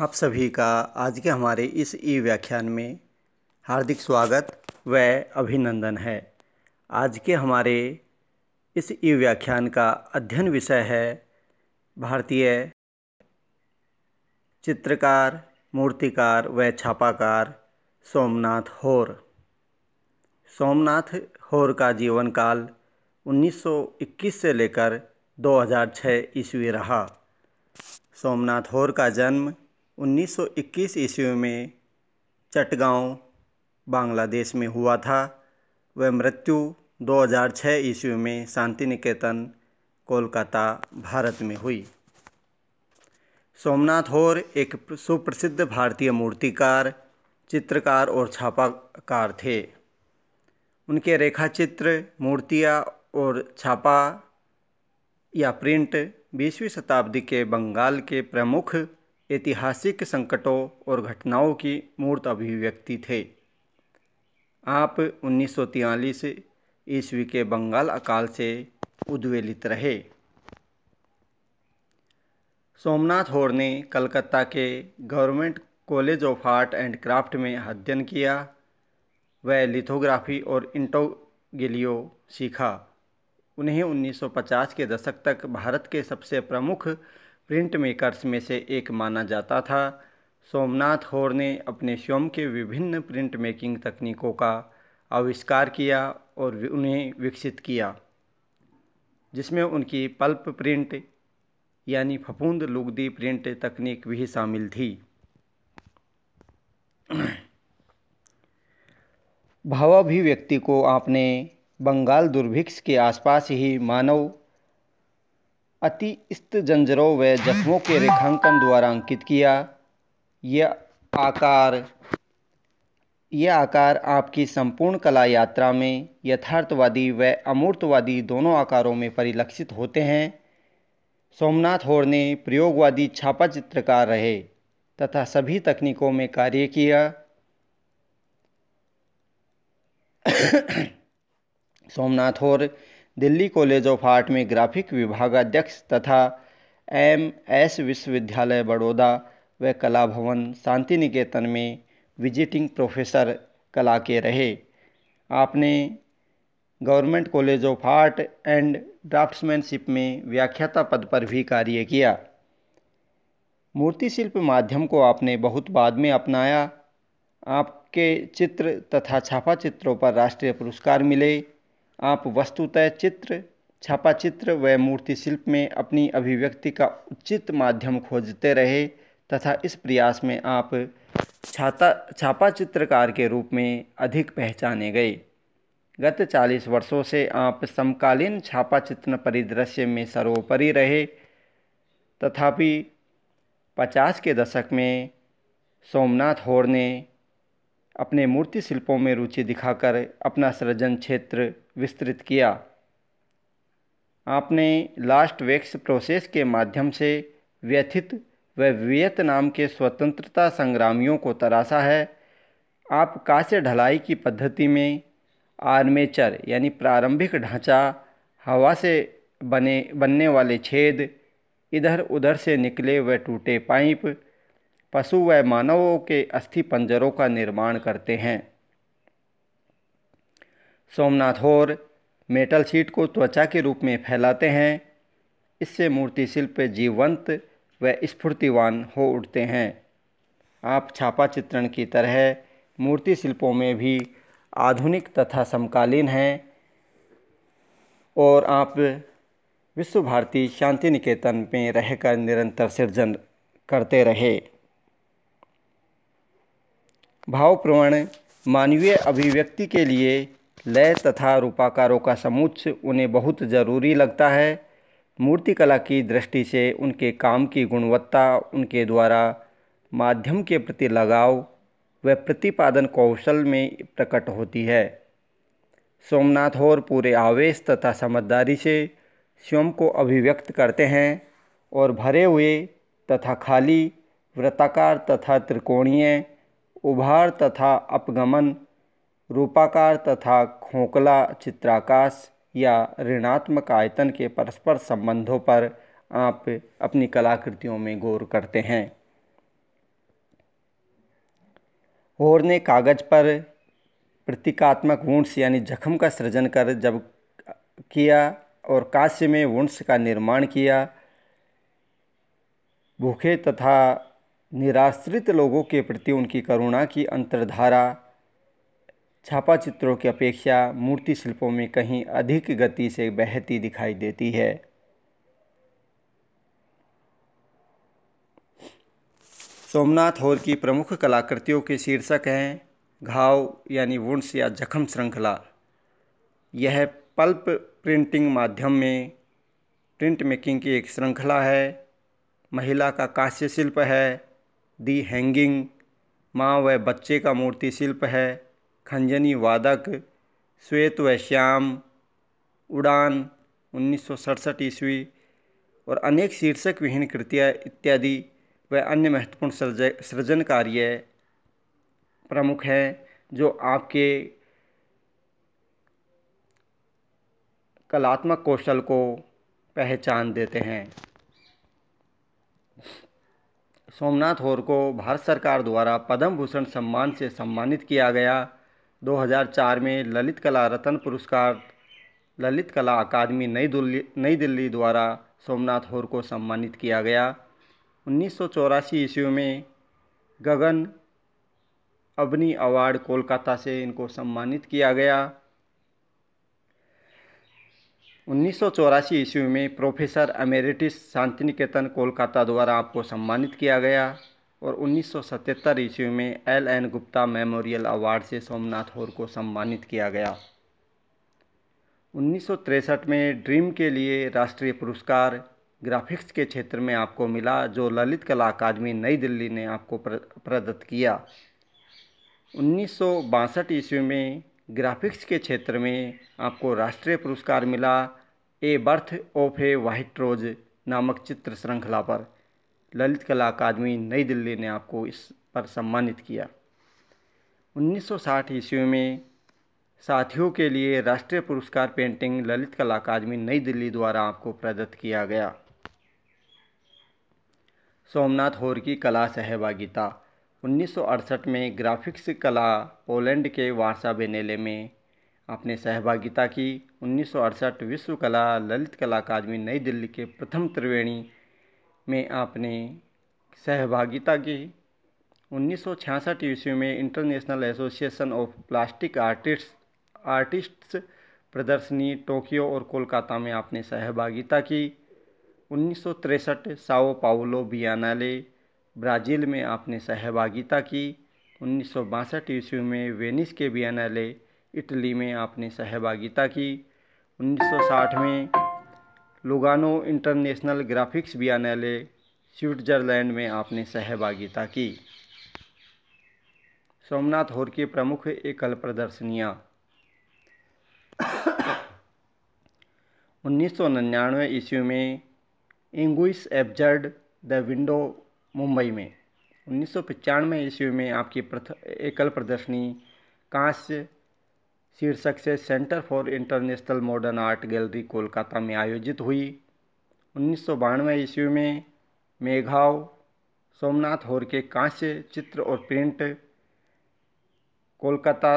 आप सभी का आज के हमारे इस ई व्याख्यान में हार्दिक स्वागत व अभिनंदन है आज के हमारे इस ई व्याख्यान का अध्ययन विषय है भारतीय चित्रकार मूर्तिकार व छापाकार सोमनाथ होर सोमनाथ होर का जीवन काल 1921 से लेकर 2006 ईस्वी रहा सोमनाथ होर का जन्म 1921 ईस्वी में चटगाँव बांग्लादेश में हुआ था वह मृत्यु 2006 ईस्वी में शांति निकेतन कोलकाता भारत में हुई सोमनाथ होर एक सुप्रसिद्ध भारतीय मूर्तिकार चित्रकार और छापाकार थे उनके रेखाचित्र मूर्तियाँ और छापा या प्रिंट बीसवीं शताब्दी के बंगाल के प्रमुख ऐतिहासिक संकटों और घटनाओं की मूर्त अभिव्यक्ति थे आप उन्नीस सौ ईस्वी के बंगाल अकाल से उद्वेलित रहे सोमनाथ होर ने कलकत्ता के government college of art and craft में अध्ययन किया वह लिथोग्राफी और इंटोगेलियो सीखा उन्हें 1950 के दशक तक भारत के सबसे प्रमुख प्रिंट मेकर्स में से एक माना जाता था सोमनाथ होर ने अपने स्वयं के विभिन्न प्रिंट मेकिंग तकनीकों का आविष्कार किया और उन्हें विकसित किया जिसमें उनकी पल्प प्रिंट यानी फफूंद लुगदी प्रिंट तकनीक भी शामिल थी भावाभिव्यक्ति को आपने बंगाल दुर्भिक्ष के आसपास ही मानव अति स्त जंजरों व जख्मों के रेखांकन द्वारा अंकित किया यह आकार यह आकार आपकी संपूर्ण कला यात्रा में यथार्थवादी व अमूर्तवादी दोनों आकारों में परिलक्षित होते हैं सोमनाथ होर ने प्रयोगवादी छापा चित्रकार रहे तथा सभी तकनीकों में कार्य किया Somnath Hore Delhi college of art में ग्राफिक विभागाध्यक्ष तथा एम एस विश्वविद्यालय बड़ौदा व कला भवन शांति निकेतन में विजिटिंग प्रोफेसर कला के रहे आपने government college of art and draftsmanship में व्याख्याता पद पर भी कार्य किया मूर्तिशिल्प माध्यम को आपने बहुत बाद में अपनाया आपके चित्र तथा छापा चित्रों पर राष्ट्रीय पुरस्कार मिले आप वस्तुतः चित्र छापा चित्र व मूर्ति शिल्प में अपनी अभिव्यक्ति का उचित माध्यम खोजते रहे तथा इस प्रयास में आप छाता छापा चित्रकार के रूप में अधिक पहचाने गए गत 40 वर्षों से आप समकालीन छापा चित्र परिदृश्य में सर्वोपरि रहे तथापि 50 के दशक में सोमनाथ होर ने अपने मूर्ति शिल्पों में रुचि दिखाकर अपना सृजन क्षेत्र विस्तृत किया आपने लास्ट वेक्स प्रोसेस के माध्यम से व्यथित व वियतनाम के स्वतंत्रता संग्रामियों को तराशा है आप कांस्य ढलाई की पद्धति में आर्मेचर यानी प्रारंभिक ढांचा हवा से बने बनने वाले छेद इधर उधर से निकले व टूटे पाइप पशु व मानवों के अस्थि पंजरों का निर्माण करते हैं सोमनाथ होर मेटल शीट को त्वचा के रूप में फैलाते हैं इससे मूर्ति शिल्प जीवंत व स्फूर्तिवान हो उठते हैं आप छापा चित्रण की तरह मूर्ति शिल्पों में भी आधुनिक तथा समकालीन हैं और आप विश्व भारती शांति निकेतन में रहकर निरंतर सृजन करते रहे भावप्रवण मानवीय अभिव्यक्ति के लिए लय तथा रूपाकारों का समुच्च उन्हें बहुत ज़रूरी लगता है मूर्तिकला की दृष्टि से उनके काम की गुणवत्ता उनके द्वारा माध्यम के प्रति लगाव व प्रतिपादन कौशल में प्रकट होती है सोमनाथ और पूरे आवेश तथा समझदारी से स्वयं को अभिव्यक्त करते हैं और भरे हुए तथा खाली वृत्ताकार तथा त्रिकोणीय उभार तथा अपगमन रूपाकार तथा खोखला चित्राकाश या ऋणात्मक आयतन के परस्पर संबंधों पर आप अपनी कलाकृतियों में गौर करते हैं और ने कागज पर प्रतीकात्मक वुंड्स यानी जख्म का सृजन कर जब किया और कांस्य में वुंड्स का निर्माण किया भूखे तथा निराश्रित लोगों के प्रति उनकी करुणा की अंतर्धारा छापा चित्रों की अपेक्षा मूर्ति शिल्पों में कहीं अधिक गति से बहती दिखाई देती है सोमनाथ होर की प्रमुख कलाकृतियों के शीर्षक हैं घाव यानी वुंड्स या जख्म श्रृंखला यह पल्प प्रिंटिंग माध्यम में प्रिंट मेकिंग की एक श्रृंखला है महिला का कांस्य शिल्प है दी हैंगिंग माँ व बच्चे का मूर्ति शिल्प है खंजनी वादक श्वेत व श्याम उड़ान उन्नीस ईस्वी और अनेक शीर्षक विहीन कृतियाँ इत्यादि व अन्य महत्वपूर्ण सृज सृजन कार्य प्रमुख हैं जो आपके कलात्मक कौशल को पहचान देते हैं सोमनाथ होर को भारत सरकार द्वारा पद्म भूषण सम्मान से सम्मानित किया गया 2004 में ललित कला रत्न पुरस्कार ललित कला अकादमी नई दिल्ली नई दिल्ली द्वारा सोमनाथ होर को सम्मानित किया गया उन्नीस ईस्वी में गगन अबनी अवार्ड कोलकाता से इनको सम्मानित किया गया उन्नीस सौ ईस्वी में प्रोफेसर अमेरिटिस शांतिनिकेतन कोलकाता द्वारा आपको सम्मानित किया गया और 1977 ईस्वी में L N Gupta memorial award से सोमनाथ होर को सम्मानित किया गया उन्नीस में ड्रीम के लिए राष्ट्रीय पुरस्कार ग्राफिक्स के क्षेत्र में आपको मिला जो ललित कला अकादमी नई दिल्ली ने आपको प्रदत्त किया उन्नीस ईस्वी में ग्राफिक्स के क्षेत्र में आपको राष्ट्रीय पुरस्कार मिला a birth of a white rose नामक चित्र श्रृंखला पर ललित कला अकादमी नई दिल्ली ने आपको इस पर सम्मानित किया 1960 ईस्वी में साथियों के लिए राष्ट्रीय पुरस्कार पेंटिंग ललित कला अकादमी नई दिल्ली द्वारा आपको प्रदत्त किया गया सोमनाथ होर की कला सहभागिता 1968 में ग्राफिक्स कला पोलैंड के वार्सा बेनेले में अपने सहभागिता की 1968 विश्व कला ललित कला अकादमी नई दिल्ली के प्रथम त्रिवेणी में आपने सहभागिता की 1966 ईस्वी में international association of plastic artist artists प्रदर्शनी टोक्यो और कोलकाता में आपने सहभागिता की उन्नीस साओ पाउलो बियानाले ब्राज़ील में आपने सहभागिता की उन्नीस सौ बासठ ईस्वी में वेनिस के बियनाले इटली में आपने सहभागिता की 1960 में Lugano international graphics biennale Switzerland में आपने सहभागिता की सोमनाथ होर की प्रमुख एकल प्रदर्शनियाँ उन्नीस सौ ईस्वी में इंग्विश एब्जर्ड द विंडो मुंबई में उन्नीस सौ पचानवे ईस्वी में आपकी प्रथ एकल प्रदर्शनी कांस्य शीर्षक से centre for international modern art gallery Kolkata में आयोजित हुई उन्नीस सौ बानवे ईस्वी में मेघाव सोमनाथ होर के कांस्य चित्र और प्रिंट कोलकाता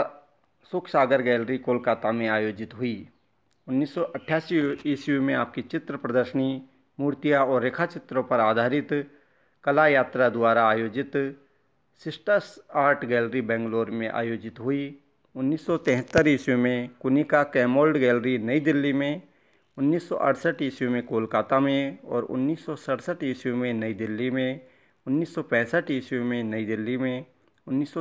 सुख सागर गैलरी कोलकाता में आयोजित हुई 1988 ईस्वी में आपकी चित्र प्रदर्शनी मूर्तियाँ और रेखा चित्रों पर आधारित कला यात्रा द्वारा आयोजित सिस्टर्स आर्ट गैलरी बेंगलोर में आयोजित हुई उन्नीस ईस्वी में कुनिका कैमोल्ड गैलरी नई दिल्ली में उन्नीस ईस्वी में कोलकाता में और उन्नीस ईस्वी में नई दिल्ली में उन्नीस ईस्वी में नई दिल्ली में उन्नीस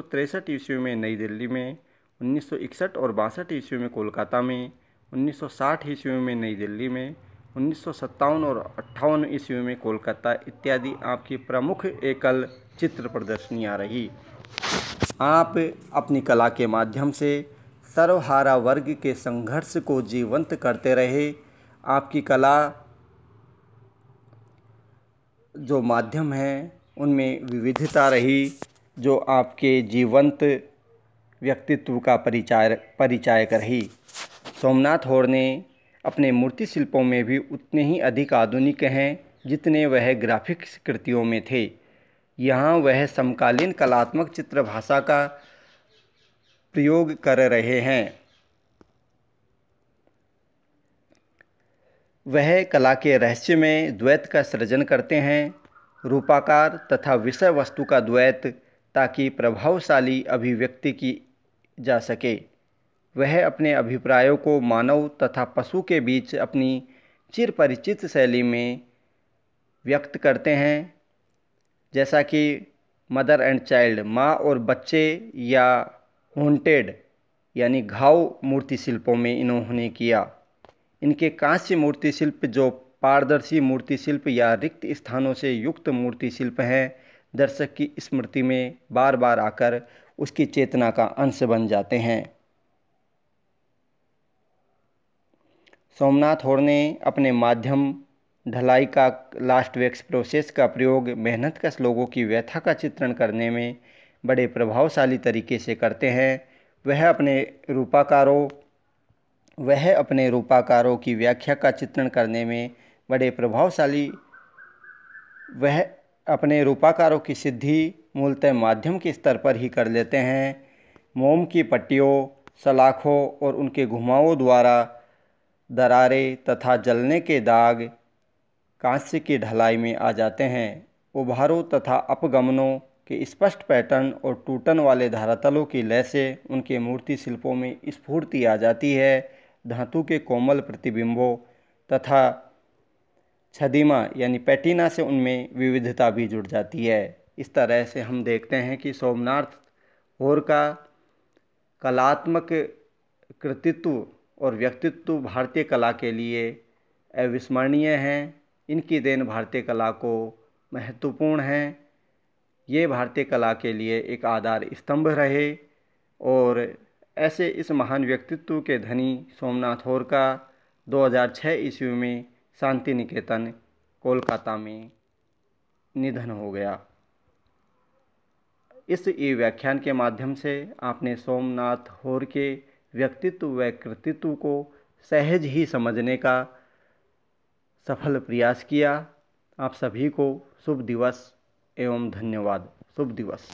ईस्वी में नई दिल्ली में उन्नीस और बासठ ईस्वी में कोलकाता में 1960 ईस्वी में नई दिल्ली में उन्नीस और अट्ठावन ईस्वी में कोलकाता इत्यादि आपकी प्रमुख एकल चित्र प्रदर्शनियाँ रही आप अपनी कला के माध्यम से सर्वहारा वर्ग के संघर्ष को जीवंत करते रहे आपकी कला जो माध्यम है उनमें विविधता रही जो आपके जीवंत व्यक्तित्व का परिचय परिचायक रही सोमनाथ होर ने अपने मूर्ति शिल्पों में भी उतने ही अधिक आधुनिक हैं जितने वह ग्राफिक्स कृतियों में थे यहाँ वह समकालीन कलात्मक चित्र भाषा का प्रयोग कर रहे हैं वह कला के रहस्य में द्वैत का सृजन करते हैं रूपाकार तथा विषय वस्तु का द्वैत ताकि प्रभावशाली अभिव्यक्ति की जा सके वह अपने अभिप्रायों को मानव तथा पशु के बीच अपनी चिरपरिचित शैली में व्यक्त करते हैं जैसा कि मदर एंड चाइल्ड माँ और बच्चे या होंटेड यानी घाव मूर्ति शिल्पों में इन्होंने किया इनके कांस्य मूर्ति शिल्प जो पारदर्शी मूर्ति शिल्प या रिक्त स्थानों से युक्त मूर्ति शिल्प हैं दर्शक की स्मृति में बार बार आकर उसकी चेतना का अंश बन जाते हैं सोमनाथ होड़ ने अपने माध्यम ढलाई का लास्ट वेक्स प्रोसेस का प्रयोग मेहनत कश लोगों की व्यथा का चित्रण करने में बड़े प्रभावशाली तरीके से करते हैं वह अपने रूपाकारों वह अपने रूपाकारों की व्याख्या का चित्रण करने में बड़े प्रभावशाली वह अपने रूपाकारों की सिद्धि मूलतः माध्यम के स्तर पर ही कर लेते हैं मोम की पट्टियों सलाखों और उनके घुमावों द्वारा दरारे तथा जलने के दाग कांस्य की ढलाई में आ जाते हैं उभारों तथा अपगमनों के स्पष्ट पैटर्न और टूटन वाले धारातलों की लय से उनके मूर्ति शिल्पों में स्फूर्ति आ जाती है धातु के कोमल प्रतिबिंबों तथा छदीमा यानी पैटिना से उनमें विविधता भी जुड़ जाती है इस तरह से हम देखते हैं कि सोमनाथ होर का कलात्मक कृतित्व और व्यक्तित्व भारतीय कला के लिए अविस्मरणीय हैं इनकी देन भारतीय कला को महत्वपूर्ण है ये भारतीय कला के लिए एक आधार स्तंभ रहे और ऐसे इस महान व्यक्तित्व के धनी सोमनाथ होर का 2006 ईस्वी में शांति निकेतन कोलकाता में निधन हो गया इस ई व्याख्यान के माध्यम से आपने सोमनाथ होर के व्यक्तित्व व कृतित्व को सहज ही समझने का सफल प्रयास किया आप सभी को शुभ दिवस एवं धन्यवाद शुभ दिवस